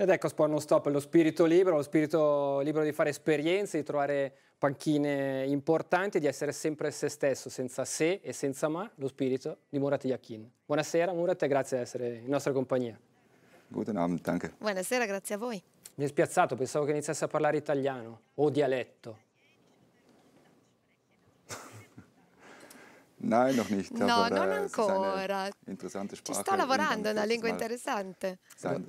Ed ecco Sport Non Stop, lo spirito libero, lo spirito libero di fare esperienze, di trovare panchine importanti, di essere sempre se stesso, senza se e senza ma, lo spirito di Murat Yakin. Buonasera Murat e grazie di essere in nostra compagnia. Guten Abend, danke. Buonasera, grazie a voi. Mi è spiazzato, pensavo che iniziasse a parlare italiano o dialetto. Nein, noch nicht. No, non äh, ancora. Interessante Sprache. Ci sto lavorando, è una lingua interessante. Äh,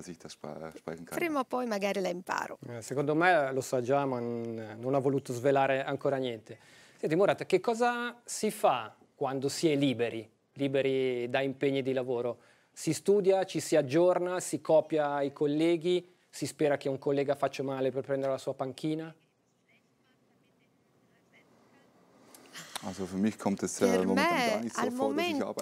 Prima o poi magari la imparo. Eh, secondo me lo sa già, ma non ha voluto svelare ancora niente. Senti, Murat, che cosa si fa quando si è liberi, liberi da impegni di lavoro? Si studia, ci si aggiorna, si copia i colleghi, si spera che un collega faccia male per prendere la sua panchina? Also für mich kommt es äh, per me al momento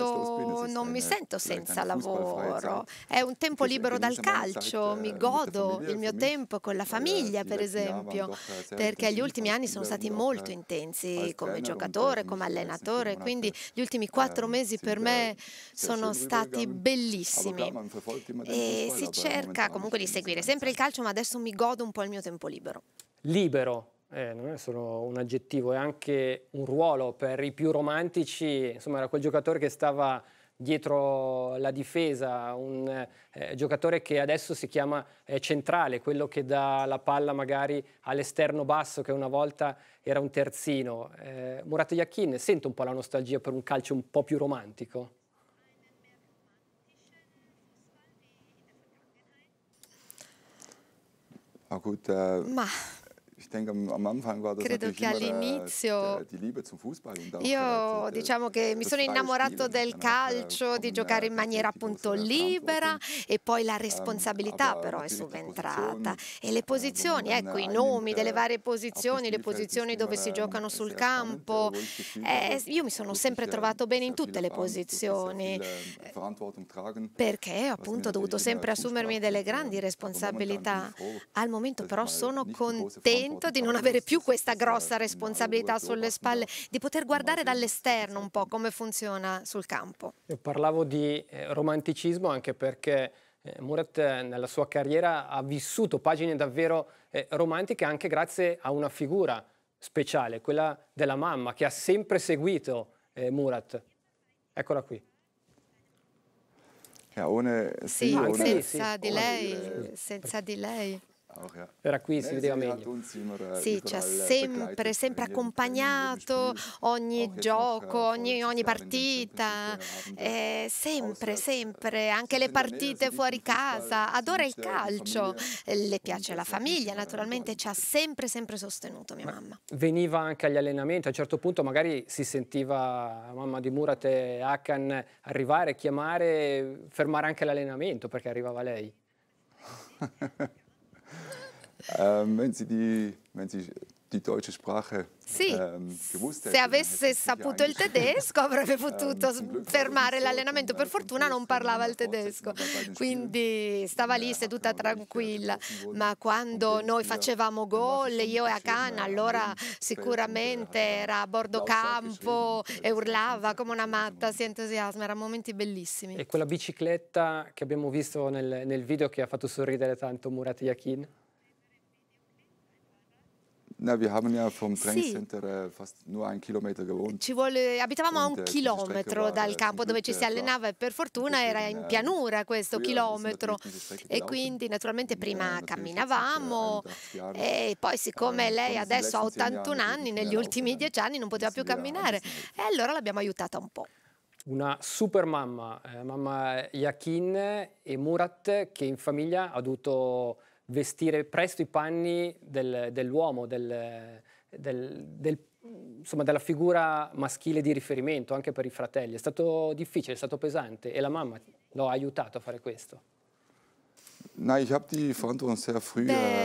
non mi sento senza lavoro, è un tempo libero dal calcio, mi eh, godo il mio tempo con la eh, famiglia per esempio, eh, perché gli ultimi anni sono stati molto intensi come giocatore, come allenatore, quindi gli ultimi quattro mesi per me cioè, sono stati bellissimi e si cerca comunque di seguire sempre il calcio ma adesso mi godo un po' il mio tempo libero. Libero, eh, non è solo un aggettivo, è anche un ruolo per i più romantici, insomma era quel giocatore che stava dietro la difesa, un eh, giocatore che adesso si chiama eh, centrale, quello che dà la palla magari all'esterno basso che una volta era un terzino. Eh, Murat Yakin sente un po' la nostalgia per un calcio un po' più romantico? Ma ich denke, am Anfang war das Credo che all'inizio io äh, diciamo che mi sono innamorato del diciamo, calcio, di giocare in maniera appunto libera e poi la ehm, responsabilità però è subentrata e le eh, posizioni, ecco i nomi delle varie posizioni, le posizioni dove si giocano sul campo. Eh, io mi sono sempre trovato bene in tutte le posizioni eh, eh, perché appunto ho dovuto sempre assumermi delle grandi responsabilità. Al momento però sono contenta contento di non avere più questa grossa responsabilità sulle spalle, di poter guardare dall'esterno un po' come funziona sul campo. Io parlavo di eh, romanticismo anche perché eh, Murat eh, nella sua carriera ha vissuto pagine davvero romantiche anche grazie a una figura speciale, quella della mamma che ha sempre seguito Murat. Eccola qui. Ah, sì, senza di lei, senza di lei. Era qui, si vedeva meglio. Sì, ci ha sempre, sempre accompagnato ogni gioco, ogni, ogni partita, eh, sempre, sempre, anche le partite fuori casa. Adora il calcio, le piace la famiglia, naturalmente ci ha sempre, sempre sostenuto mia mamma. Veniva anche agli allenamenti, a un certo punto magari si sentiva la mamma di Murat e Hakan arrivare, chiamare, fermare anche l'allenamento perché arrivava lei. Ähm, wenn, Sie die, wenn Sie die deutsche Sprache sì, ähm, gewusst hätte, se avesse saputo il tedesco avrebbe ähm, potuto fermare l'allenamento. Per äh, fortuna non parlava il tedesco, quindi stava lì seduta tranquilla. Ma quando noi facevamo gol, io e Akan, allora sicuramente era a bordo campo e urlava come una matta, si entusiasma, erano momenti bellissimi. E quella bicicletta che abbiamo visto nel, nel video che ha fatto sorridere tanto Murat Yakin? No, wir haben ja vom Training sì. Äh, fast nur ein Kilometer gewohnt. Ci vuole, abitavamo a un äh, chilometro dal äh, campo dove ci si allenava e per fortuna era in pianura questo chilometro e quindi naturalmente prima camminavamo e poi siccome lei adesso ha 81 anni, negli ultimi 10 anni non poteva più camminare e allora l'abbiamo aiutata un po' una super mamma, eh, mamma Yakin e Murat, che in famiglia ha dovuto vestire presto i panni del, dell'uomo, del, del, del, insomma, della figura maschile di riferimento anche per i fratelli. È stato difficile, è stato pesante e la mamma lo ha aiutato a fare questo. Beh,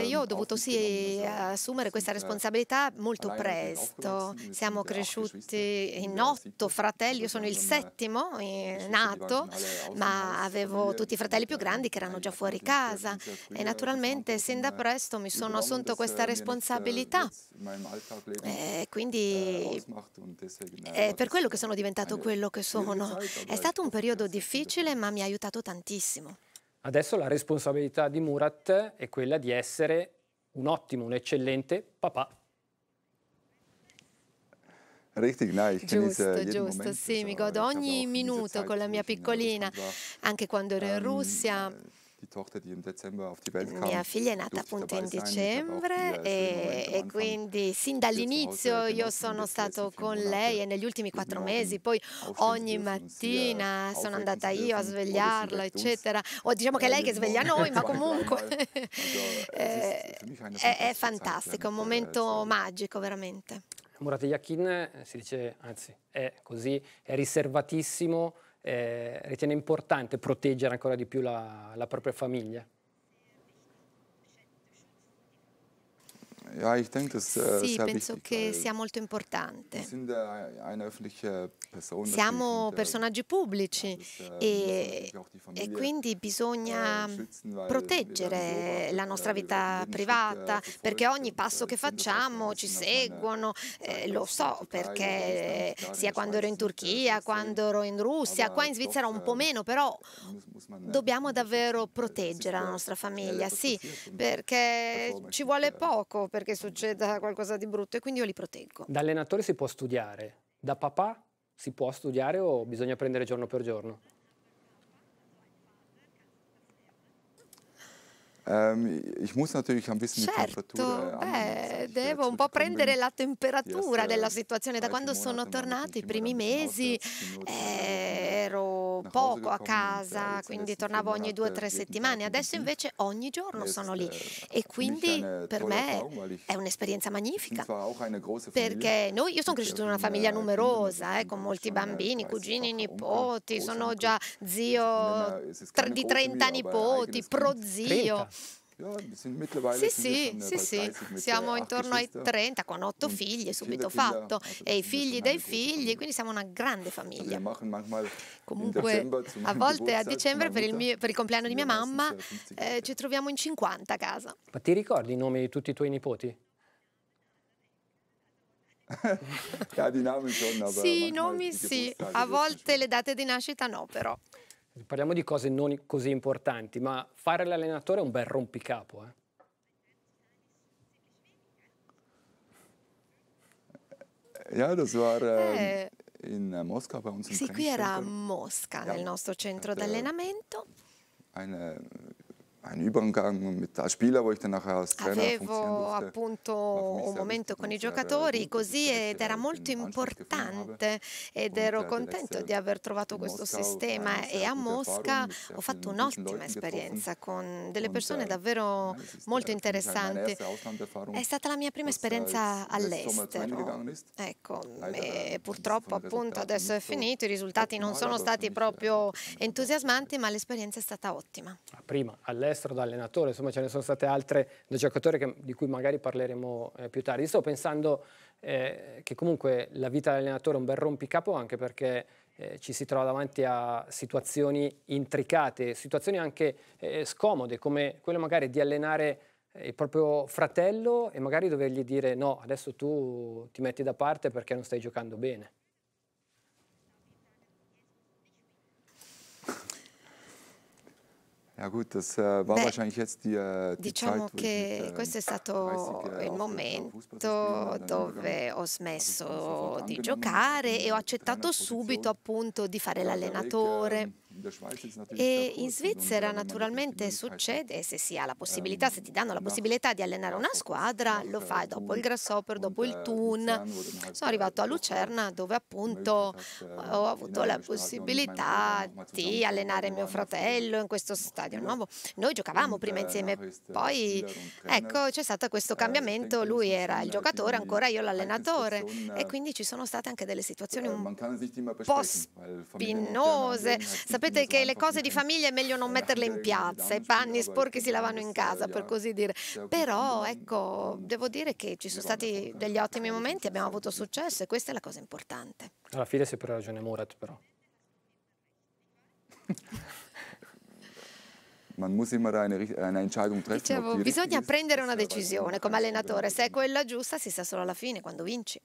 äh, io ho dovuto sì, äh, assumere questa äh, responsabilità molto presto. Siamo cresciuti in otto fratelli, io sono il settimo eh, nato, ma avevo tutti i fratelli più grandi che erano già fuori casa e naturalmente sin da presto mi sono assunto questa responsabilità. E eh, quindi è per quello che sono diventato quello che sono. È stato un periodo difficile, ma mi ha aiutato tantissimo. Adesso la responsabilità di Murat è quella di essere un ottimo, un eccellente papà. Richtig, Giusto, giusto, sì, mi godo ogni minuto con la mia piccolina, anche quando ero in ehm, Russia die Tochter, die im Dezember auf die Welt kam. Mia figlia è nata appunto in dicembre e, e quindi sin dall'inizio io sono stato con lei e negli ultimi quattro mesi, poi ogni mattina sono andata io a svegliarla eccetera. O diciamo che è lei che sveglia noi, ma comunque eh, è, è fantastico, un momento magico veramente. Murat Yakin eh, si dice, anzi è così, è riservatissimo eh, ritiene importante proteggere ancora di più la, la propria famiglia. Äh, sì, penso che sia molto importante. Äh, Siamo äh, personaggi pubblici e, e quindi bisogna proteggere la nostra vita privata perché ogni passo che facciamo ci seguono, eh, lo so perché sia quando ero in Turchia, quando ero in Russia, qua in Svizzera un po' ehm, meno, però eh, dobbiamo davvero proteggere la nostra eh, famiglia, sì, perché ci vuole poco per perché succeda qualcosa di brutto e quindi io li proteggo. Da allenatore si può studiare, da papà si può studiare o bisogna prendere giorno per giorno? Ehm, certo, äh, beh, devo un po' prendere la temperatura della situazione. Da quando sono tornato, i primi mesi, eh, äh, poco a casa, eh, quindi tornavo ogni due o tre settimane, adesso invece ogni giorno sono lì e quindi per me è un'esperienza magnifica oh, perché noi, io sono cresciuto in una famiglia numerosa, eh, con molti bambini, cugini, nipoti, sono già zio di 30 nipoti, prozio. Sì, sì, sì, sì. siamo intorno ai 30 con otto mm, figli, subito fatto, e i figli dei figli, quindi siamo una grande famiglia. Comunque, a volte a dicembre per il, mio, per il compleanno di mia mamma eh, ci troviamo in 50 a casa. Ma ti ricordi i nomi di tutti i tuoi nipoti? Ah, sì, i nomi sì, a volte le date di nascita no però. Parliamo di cose non così importanti, ma fare l'allenatore è un bel rompicapo. Eh? Ja, eh, das war äh, eh, eh, in Moskau bei uns im Sì, qui era a Mosca, ja. nel nostro centro d'allenamento. Eine un Übergang mit der Spieler, wo ich dann nachher als Trainer Avevo appunto un momento con i giocatori così ed era molto importante ed ero äh, contento di aver trovato questo sistema eh, e a Mosca ho fatto un'ottima esperienza con delle eh, persone davvero molto cioè, interessanti. È stata la mia prima esperienza all'estero. Ecco, purtroppo appunto adesso è finito, i risultati non sono stati proprio entusiasmanti ma l'esperienza è stata ottima. Ah, prima all'estero destro, da allenatore, insomma ce ne sono state altre da giocatore che, di cui magari parleremo eh, più tardi. Sto pensando eh, che comunque la vita dell'allenatore è un bel rompicapo anche perché eh, ci si trova davanti a situazioni intricate, situazioni anche eh, scomode come quello magari di allenare eh, il proprio fratello e magari dovergli dire no, adesso tu ti metti da parte perché non stai giocando bene. Ja gut, das äh, war Beh, wahrscheinlich jetzt die, äh, die diciamo Zeit, che mit, äh, questo è stato il momento dove ho smesso di giocare e ho accettato subito appunto di fare l'allenatore. E in Svizzera naturalmente succede, se si ha la possibilità, um, se ti danno la possibilità di allenare una squadra, lo fai dopo il grasshopper, uh, dopo il Thun. Sono arrivato a Lucerna dove appunto uh, ho avuto la possibilità di allenare mio fratello in questo stadio nuovo. Noi giocavamo prima uh, insieme, poi ecco c'è stato questo cambiamento, lui era il giocatore, ancora io l'allenatore e quindi ci sono state anche delle situazioni un po' spinose. Sapete Sapete che le cose di famiglia è meglio non metterle in piazza, i panni sporchi si lavano in casa, per così dire. Però, ecco, devo dire che ci sono stati degli ottimi momenti, abbiamo avuto successo e questa è la cosa importante. Alla fine sempre ragione Murat, però. Dicevo, bisogna prendere una decisione come allenatore. Se è quella giusta, si sa solo alla fine, quando vinci.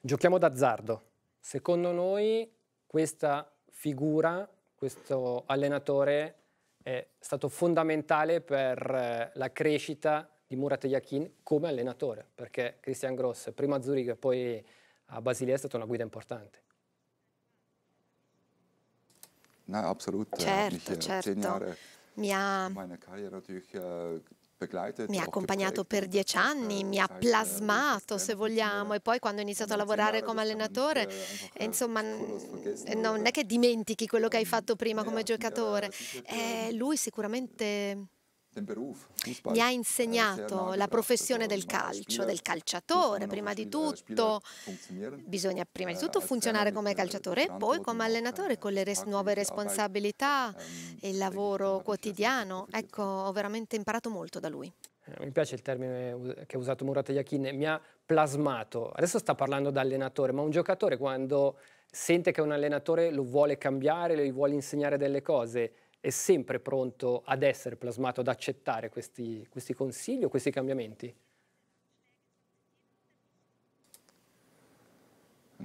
Giochiamo d'azzardo. Secondo noi questa figura questo allenatore è stato fondamentale per eh, la crescita di Murat Yakin come allenatore, perché Christian Gross, prima a Zurich e poi a Basilea, è stata una guida importante. No, assolutamente. Certo, certo. Zehn Jahre mi ha accompagnato per dieci eh, anni, mi ha plasmato se vogliamo e poi quando ho iniziato a lavorare come allenatore, eh, insomma non è che dimentichi quello che hai fatto prima come giocatore, eh, lui sicuramente mi ha eh, insegnato la professione del calcio, del calciatore prima di tutto. Bisogna prima di eh, tutto eh, funzionare come calciatore e poi come allenatore con le res nuove responsabilità ehm, e il lavoro quotidiano. Ecco, ho veramente imparato molto da lui. Mi piace il termine che ha usato Murat Iachin, mi ha plasmato. Adesso sta parlando da allenatore, ma un giocatore quando sente che un allenatore lo vuole cambiare, gli vuole insegnare delle cose, è sempre pronto ad essere plasmato, ad accettare questi, questi consigli o questi cambiamenti?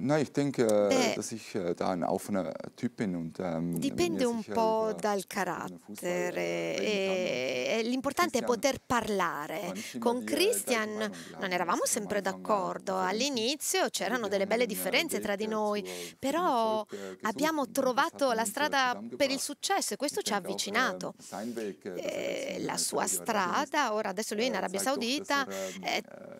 No, Beh, äh, ähm, dipende un po' dal carattere. Eh, eh, l'importante è poter parlare. Con Christian non eravamo sempre d'accordo. All'inizio c'erano delle belle differenze tra di noi, però eh, abbiamo trovato la strada per il successo e questo ci ha avvicinato. la sua strada, ora adesso lui è in Arabia Saudita,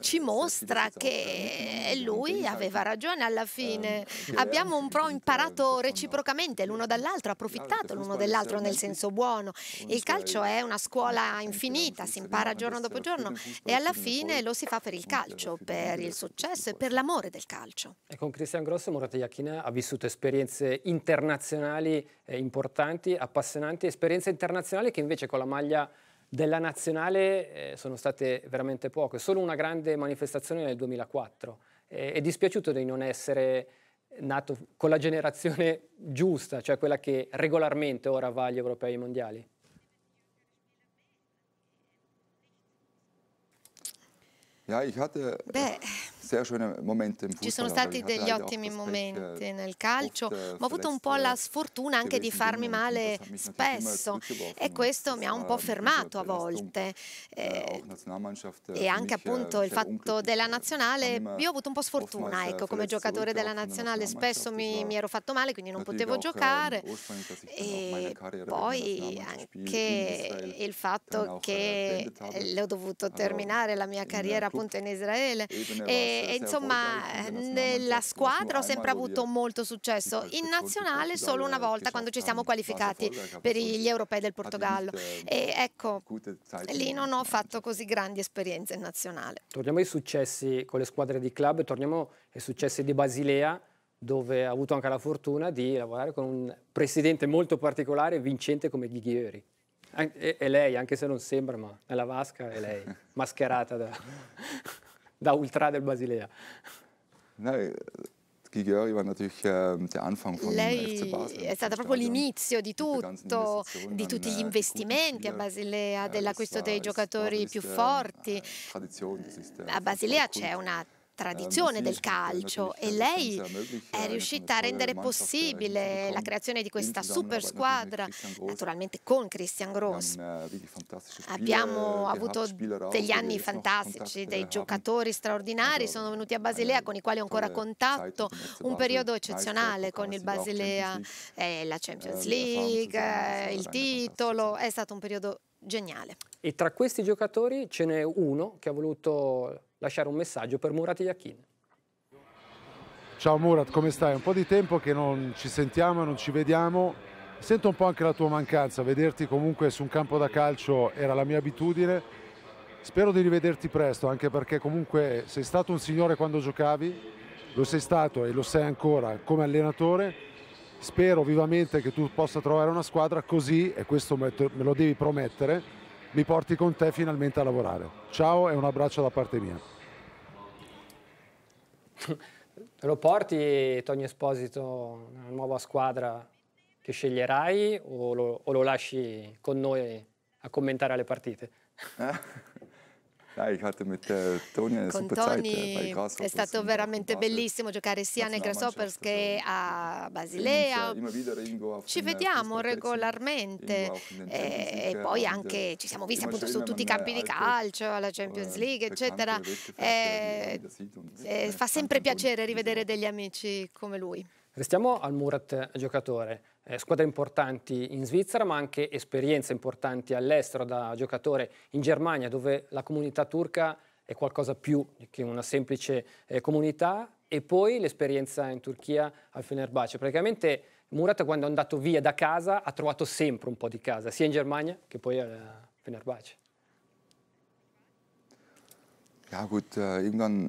ci mostra che lui aveva ragione alla fine fine. Ehm, Abbiamo un po' imparato reciprocamente l'uno dall'altro, approfittato l'uno dell'altro nel senso buono. Il calcio è una scuola infinita, si impara giorno dopo giorno e alla fine lo si fa per il calcio, per il successo e per l'amore del calcio. E con Cristian Grosso Morata Iachina ha vissuto esperienze internazionali eh, importanti, appassionanti, esperienze internazionali che invece con la maglia della nazionale eh, sono state veramente poche, solo una grande manifestazione nel 2004 eh, è dispiaciuto di non essere nato con la generazione giusta, cioè quella che regolarmente ora va agli europei mondiali? Beh. Ci sono stati degli ottimi momenti eh, nel calcio, ma ho avuto un po' la eh, sfortuna anche di farmi male spesso e questo mi ha un po' eh, fermato a volte. e anche appunto il fatto della nazionale, io ho avuto un po' sfortuna, ecco, come giocatore della nazionale spesso mi, mi ero fatto male, quindi non potevo giocare. E poi anche il fatto che l'ho dovuto terminare la mia carriera appunto in Israele e e insomma eh, nella squadra ho sempre avuto molto successo, in nazionale solo una volta quando ci siamo qualificati per gli europei del Portogallo eh, e ecco lì non ho fatto così grandi esperienze in nazionale. Torniamo ai successi con le squadre di club, torniamo ai successi di Basilea dove ha avuto anche la fortuna di lavorare con un presidente molto particolare, vincente come Ghiglieri. E lei, anche se non sembra, ma è la vasca è lei, mascherata da da Ultra del Basilea. Noi, Ghigiori war natürlich der Anfang von Lei FC Basel. È stato proprio l'inizio di tutto, di tutti gli eh, investimenti a eh, Basilea, dell'acquisto eh, dei giocatori più forti. A Basilea c'è una tradizione del calcio e lei è riuscita a rendere possibile la creazione di questa super squadra, naturalmente con Christian Gross. Eh, Abbiamo eh, avuto degli anni fantastici, dei eh, giocatori straordinari, esatto. sono venuti a Basilea con i quali ho ancora contatto, un periodo eccezionale con il Basilea, la Champions League, il titolo, è stato un periodo geniale. E tra questi giocatori ce n'è uno che ha voluto lasciare un messaggio per Murat Yakin. Ciao Murat, come stai? Un po' di tempo che non ci sentiamo, non ci vediamo. Sento un po' anche la tua mancanza, vederti comunque su un campo da calcio era la mia abitudine. Spero di rivederti presto, anche perché comunque sei stato un signore quando giocavi, lo sei stato e lo sei ancora come allenatore Spero vivamente che tu possa trovare una squadra così, e questo me lo devi promettere, mi porti con te finalmente a lavorare. Ciao e un abbraccio da parte mia. Te lo porti Tony Esposito nella nuova squadra che sceglierai o lo, o lo lasci con noi a commentare le partite? Ja, ich hatte mit äh, Toni eine Con super Toni Zeit bei È stato veramente bellissimo giocare sia nei Grasshoppers che a Basilea. Ci vediamo regolarmente eh, e, poi anche ci siamo visti appunto su tutti i campi di calcio, alla Champions League, eccetera. Eh, e, e eh, fa sempre piacere rivedere degli amici come lui. Restiamo al Murat giocatore, eh, squadre importanti in Svizzera ma anche esperienze importanti all'estero da giocatore in Germania dove la comunità turca è qualcosa più che una semplice eh, comunità e poi l'esperienza in Turchia al Fenerbahce. Praticamente Murat quando è andato via da casa ha trovato sempre un po' di casa, sia in Germania che poi al Fenerbahce. Ja gut, äh, irgendwann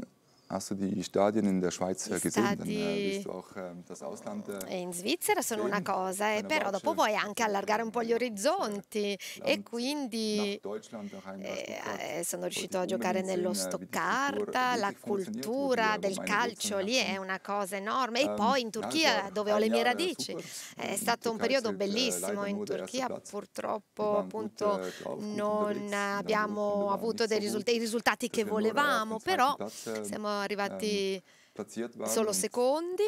Hast du die Stadien in der Schweiz I äh, gesehen? Dann bist äh, du auch ähm, das Ausland. Äh, in Svizzera sono una cosa, eh, però dopo vuoi anche allargare un po' gli orizzonti e quindi eh, eh, sono riuscito a giocare nello Stoccarda, la cultura del calcio lì è una cosa enorme e ähm, poi in Turchia dove ho le mie radici. È stato un periodo eh, bellissimo in Turchia, purtroppo appunto non abbiamo avuto risultati, i risultati che volevamo, però siamo arrivati ehm, solo secondi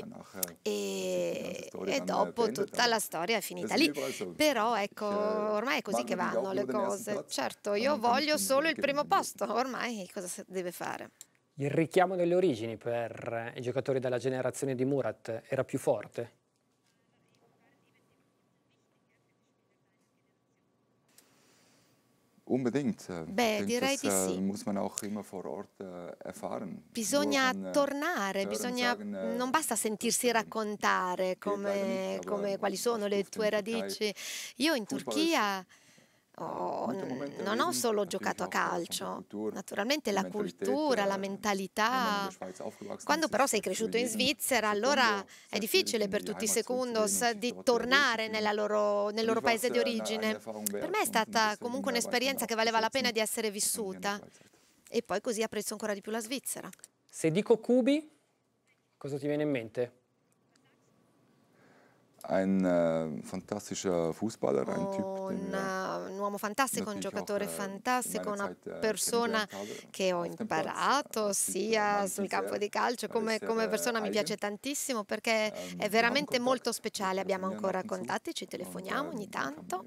e, e, äh, dopo tutta la storia è finita lì. Però ecco, äh, ormai è così che vanno le cose. Certo, io voglio solo il primo posto, ormai cosa si deve fare? Il richiamo delle origini per i giocatori della generazione di Murat era più forte? Unbedingt. Äh, Beh, direi di äh, sì. Äh, bisogna tornare, bisogna, non basta sentirsi raccontare come, come, quali sono le tue radici. Io in Turchia... Oh, non ho solo giocato a calcio, naturalmente la cultura, la mentalità. Quando però sei cresciuto in Svizzera, allora è difficile per tutti i secundos di tornare loro, nel loro paese di origine. Per me è stata comunque un'esperienza che valeva la pena di essere vissuta e poi così apprezzo ancora di più la Svizzera. Se dico Cubi, cosa ti viene in mente? ein äh, fantastischer Fußballer, ein Typ, una, oh, un uomo fantastico, un giocatore äh, fantastico, una äh, persona che ho imparato äh, sia sul campo di calcio come, come persona mi piace tantissimo perché ähm, è veramente molto speciale. Abbiamo ancora contatti, ci telefoniamo ogni ähm, tanto.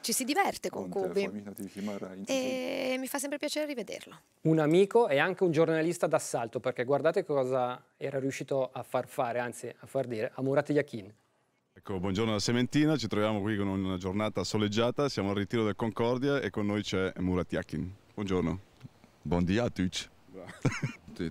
Ci si diverte con Kubi e mi fa sempre piacere rivederlo. Un amico e anche un giornalista d'assalto perché guardate cosa era riuscito a far fare, anzi a far dire a Murat Yakin. Ecco, buongiorno da Sementina, ci troviamo qui con una giornata soleggiata, siamo al ritiro del Concordia e con noi c'è Murat Yakin. Buongiorno. Buon dia a tutti.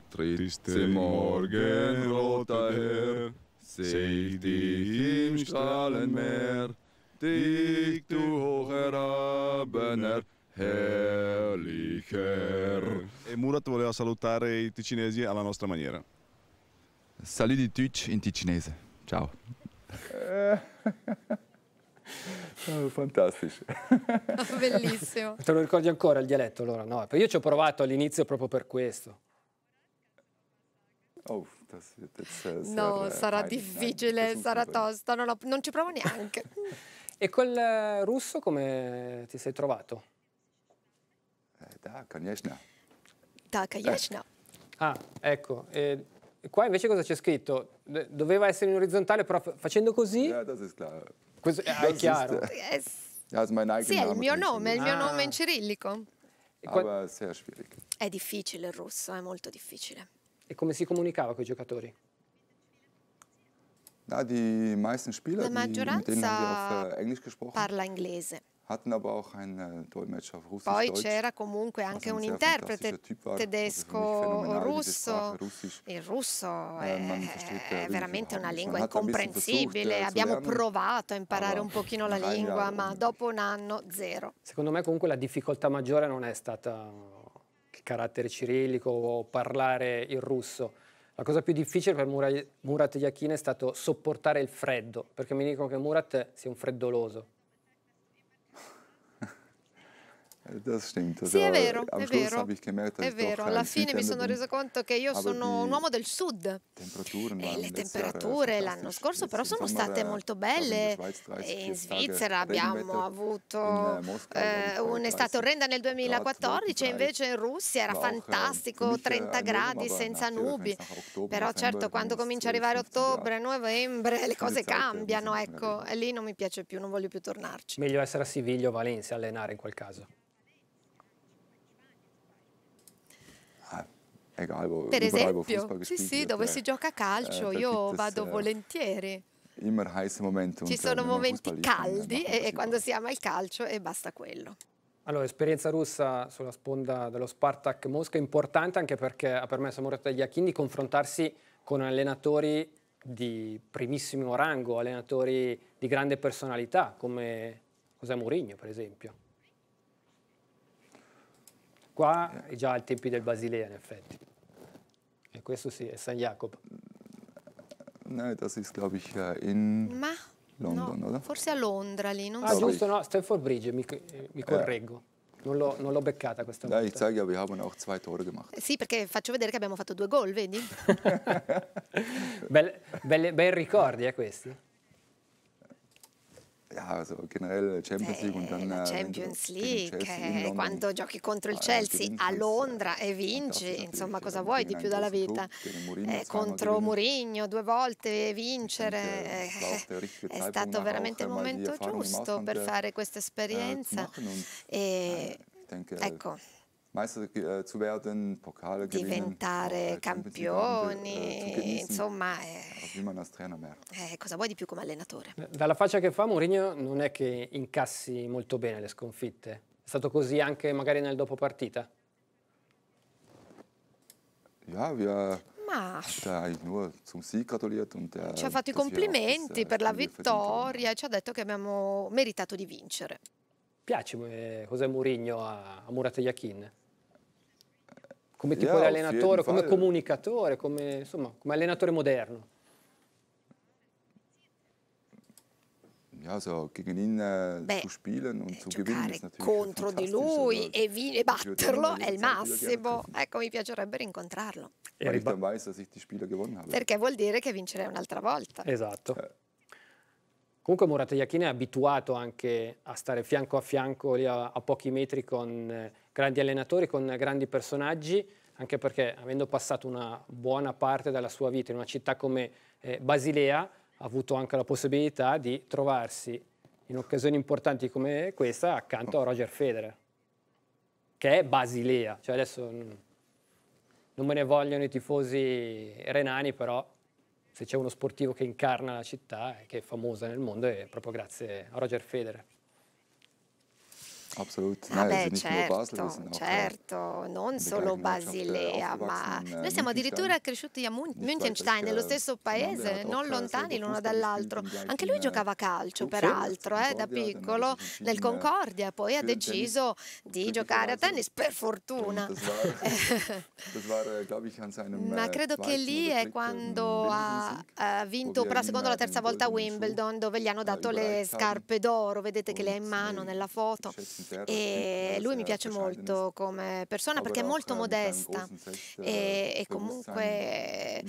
Triste morgen, roter Herr, seh dich im Strahlenmeer, dich du hocherhabener Herrlicher. E Murat voleva salutare i ticinesi alla nostra maniera. Saluti tutti in ticinese. Ciao. Oh, fantastici. Bellissimo. Te lo ricordi ancora il dialetto allora? No, io ci ho provato all'inizio proprio per questo. Oh, that's, that's, that's, no, sarà difficile, sarà tosta, non, ho, non, ci provo neanche. e col eh, russo come ti sei trovato? Da, конечно. Da, конечно. Ah, ecco, eh, Qua invece cosa c'è scritto? Doveva essere in orizzontale, però facendo così... questo, è chiaro. sì, è il mio nome, è il mio ah. nome in ah, cirillico. È difficile il russo, è molto difficile. E come si comunicava con i giocatori? La maggioranza äh, parla inglese hatten aber auch einen äh, Dolmetscher auf Russisch. Poi c'era comunque anche un interprete tedesco russo. Il russo äh, eh, è, äh, veramente una lingua incomprensibile. Abbiamo provato a imparare un pochino la lingua, ma dopo un anno zero. Secondo me comunque la difficoltà maggiore non è stata il carattere cirillico o parlare il russo. La cosa più difficile per Murat Yakin è stato sopportare il freddo, perché mi dicono che Murat sia un freddoloso sì, cioè, è vero, è vero. è vero. Alla fine mi sono reso conto che io sono un uomo del sud. E le temperature eh, l'anno scorso però sono state eh, molto belle. in Svizzera eh, abbiamo avuto eh, un'estate orrenda nel 2014 e invece in Russia era fantastico, 30 gradi senza nubi. Però certo quando comincia a arrivare ottobre, novembre, le cose esatto, cambiano, ecco. E lì non mi piace più, non voglio più tornarci. Meglio essere a Siviglia o Valencia a allenare in quel caso. egal, eh, wo, per esempio, sì, sì, dove eh, si gioca a calcio, eh, io vado es, volentieri. Ci sono momenti caldi e, e quando si ama il calcio e basta quello. Allora, esperienza russa sulla sponda dello Spartak Mosca, è importante anche perché ha permesso a Morata Iachin di confrontarsi con allenatori di primissimo rango, allenatori di grande personalità come José Mourinho, per esempio. Qua è già ai tempi del Basilea, in effetti. Ja, questo sì, è San Jacob. Mm, Nein, das ist, glaube ich, eh, in Ma? London, no, oder? Forse a Londra lì, non ah, so. giusto, no, Stanford Bridge, mi, eh, mi eh. correggo. Non l'ho, non l'ho, beccata questa volta. Dai, zeige, wir haben auch zwei Tore gemacht. Sì, perché faccio vedere che abbiamo fatto due gol, vedi? Bel, bei ricordi, eh, questi. Ja, also generell Champions League Beh, und dann Champions League, Chelsea, eh, quando giochi contro il ah, Chelsea a Londra e vinci, insomma cosa vuoi di più dalla vita? Eh, contro Mourinho due volte vincere eh, è stato veramente il momento giusto per fare questa esperienza. E, eh, ecco. Meister äh, zu werden, diventare äh, campioni, äh, insomma, eh, cosa vuoi di più come allenatore? Dalla faccia che fa Mourinho non è che incassi molto bene le sconfitte, è stato così anche magari nel dopo partita? Ja, wir Ci ha fatto i complimenti per la vittoria e ci ha detto che abbiamo meritato di vincere. Piace eh, José Mourinho a Murat Yakin? come tipo yeah, di allenatore, come comunicatore, come, insomma, come allenatore moderno? ja, so gegen ihn äh, Beh, zu spielen und zu contro di lui e, e batterlo è il massimo. Ecco, mi piacerebbe rincontrarlo. Perché vuol dire che vincerei un'altra volta. Esatto. Eh. Comunque Murat Yakin è abituato anche a stare fianco a fianco lì a, a pochi metri con eh, grandi allenatori, con grandi personaggi, anche perché avendo passato una buona parte della sua vita in una città come eh, Basilea, ha avuto anche la possibilità di trovarsi in occasioni importanti come questa accanto a Roger Federer, che è Basilea. Cioè adesso non me ne vogliono i tifosi renani, però se c'è uno sportivo che incarna la città e che è famosa nel mondo è proprio grazie a Roger Federer. Assolutamente, Ah beh, certo, Basel, certo, non solo Basilea, ma eh, noi siamo addirittura cresciuti a Münchenstein, nello stesso paese, non lontani l'uno dall'altro. Anche lui giocava a calcio, peraltro, eh, da piccolo, nel Concordia, poi ha deciso di giocare a tennis, per fortuna. Eh, ma eh, credo che lì è quando ha, ha vinto per la seconda o la terza volta a Wimbledon, dove gli hanno dato le scarpe d'oro, vedete che le ha in mano nella foto. E lui mi piace molto come persona perché è molto modesta e, e comunque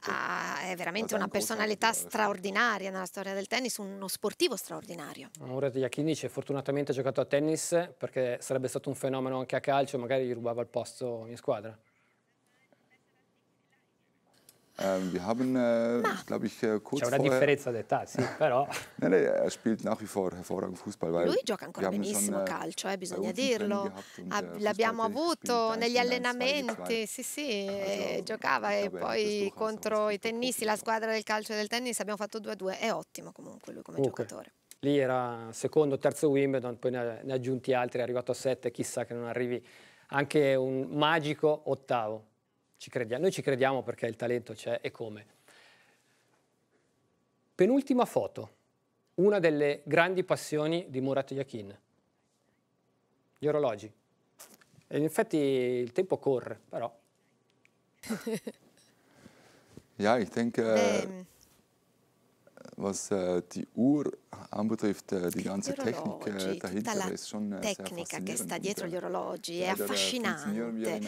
ha, è veramente una personalità straordinaria nella storia del tennis, uno sportivo straordinario. Murat Iachini dice fortunatamente ha giocato a tennis perché sarebbe stato un fenomeno anche a calcio, magari gli rubava il posto in squadra. Ähm, wir haben, glaube äh, ich, äh, kurz C'è una differenza d'età, sì, però... no, lei er spielt nach wie vor hervorragend Fußball. Lui gioca ancora benissimo schon, äh, calcio, eh, bisogna dirlo. L'abbiamo avuto negli allenamenti, sì, sì, also, eh, eh, giocava e poi contro i tennisti, la squadra del calcio e del tennis, abbiamo fatto 2-2. È ottimo comunque lui come okay. giocatore. Lì era secondo, terzo Wimbledon, poi ne ha, ne aggiunti altri, è arrivato a sette, chissà che non arrivi anche un magico ottavo ci crediamo. Noi ci crediamo perché il talento c'è e come. Penultima foto, una delle grandi passioni di Murat Yakin, gli orologi. E in effetti il tempo corre, però. yeah, I think uh, ehm, was äh, die Uhr anbetrifft, äh, die ganze Technik äh, dahinter ist schon äh, tecnica che sta dietro gli orologi è affascinante.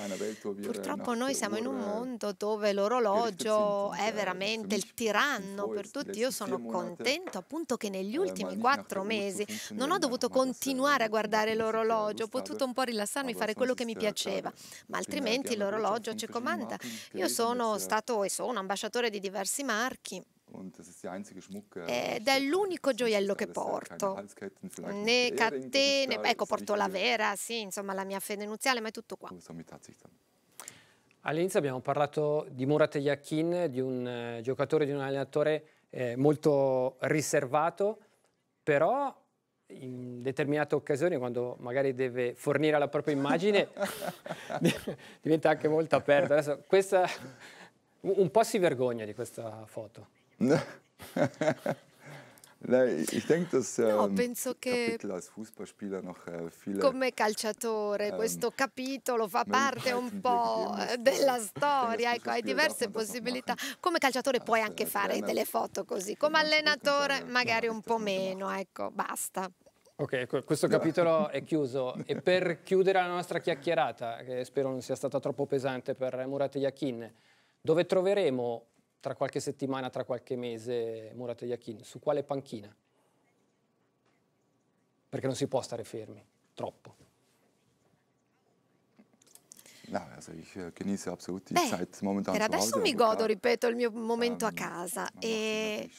Purtroppo noi siamo in un äh, mondo dove l'orologio è äh, veramente il tiranno per tutti. Io sono contento appunto che negli äh, ultimi quattro mesi non ho dovuto continuare a guardare l'orologio, ho potuto un po' rilassarmi, fare quello che mi piaceva, ma altrimenti l'orologio ci comanda. Io sono stato e sono ambasciatore di diversi marchi Äh, ed è l'unico gioiello che porto. Né catene, ecco, porto la vera, sì, insomma, la mia fede nuziale, ma è tutto qua. Oh, All'inizio abbiamo parlato di Murat Yakin, di un eh, giocatore, di un allenatore eh, molto riservato, però in determinate occasioni, quando magari deve fornire la propria immagine, diventa anche molto aperto. Adesso questa, un po' si vergogna di questa foto. No, ähm, penso che äh, come calciatore ähm, questo capitolo fa parte un po' della storia, ecco, hai diverse possibilità. Come calciatore puoi anche fare delle foto così, come allenatore magari un po' meno, ecco, basta. Ok, questo capitolo è chiuso e per chiudere la nostra chiacchierata, che spero non sia stata troppo pesante per Murat Yakin, dove troveremo tra qualche settimana, tra qualche mese Murat Yakin? Su quale panchina? Perché non si può stare fermi, troppo. No, also ich uh, genieße absolut die Beh, Zeit momentan per adesso mi godo, ripeto, il mio momento um, a ehm, casa e,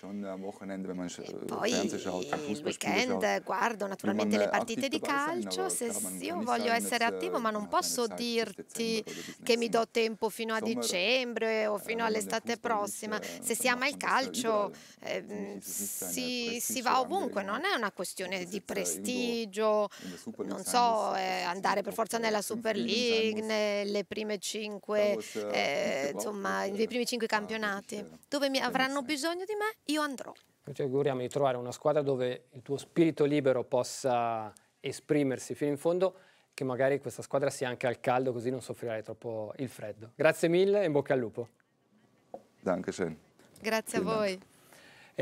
poi schaut, il weekend guardo naturalmente le partite di calcio, se io voglio essere attivo ma non posso dirti che mi do tempo fino a dicembre o eh, fino all'estate prossima, eh, se si ama il calcio eh, ehm, si, si, va ovunque, non è una questione di prestigio, non so, andare per forza nella Super League, nelle prime cinque, certo, eh, insomma, dei primi cinque ah, campionati. Dove mi avranno bisogno di me, io andrò. Noi ci auguriamo di trovare una squadra dove il tuo spirito libero possa esprimersi fino in fondo, che magari questa squadra sia anche al caldo, così non soffrirai troppo il freddo. Grazie mille e in bocca al lupo. Dankeschön. Grazie a voi.